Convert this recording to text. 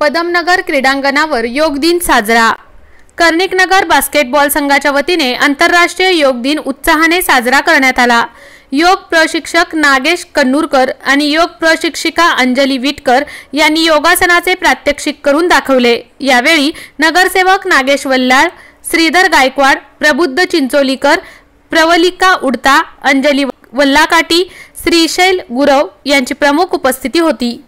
पदमनगर क्रीडांगणावर योग दिन साजरा कर्णिकनगर बास्केटबॉल संघाच्या वतीने आंतरराष्ट्रीय योग दिन उत्साहाने साजरा करण्यात आला योग प्रशिक्षक नागेश कन्नूरकर आणि योग प्रशिक्षिका अंजली विटकर यांनी योगासनाचे प्रात्यक्षिक करून दाखवले यावेळी नगरसेवक नागेश वल्लाळ श्रीधर गायकवाड प्रबुद्ध चिंचोलीकर प्रवलिका उडता अंजली वल्लाकाटी श्रीशैल गुरव यांची प्रमुख उपस्थिती होती